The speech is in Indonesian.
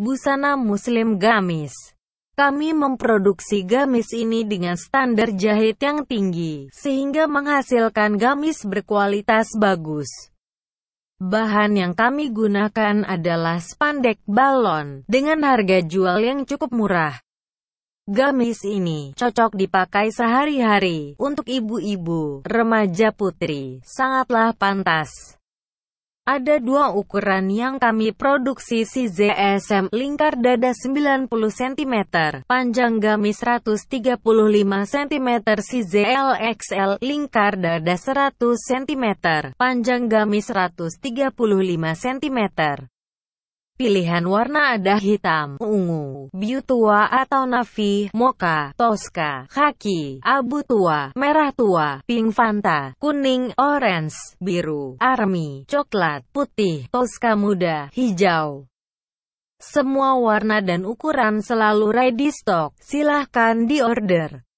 busana muslim gamis. Kami memproduksi gamis ini dengan standar jahit yang tinggi, sehingga menghasilkan gamis berkualitas bagus. Bahan yang kami gunakan adalah spandek balon, dengan harga jual yang cukup murah. Gamis ini cocok dipakai sehari-hari untuk ibu-ibu, remaja putri, sangatlah pantas. Ada dua ukuran yang kami produksi si ZSM lingkar dada 90 cm, panjang gamis 135 cm si ZLXL lingkar dada 100 cm, panjang gamis 135 cm. Pilihan warna ada hitam, ungu, biru tua atau navy, mocha, toska, khaki, abu tua, merah tua, pink fanta, kuning, orange, biru, army, coklat, putih, toska muda, hijau. Semua warna dan ukuran selalu ready stock, silahkan diorder.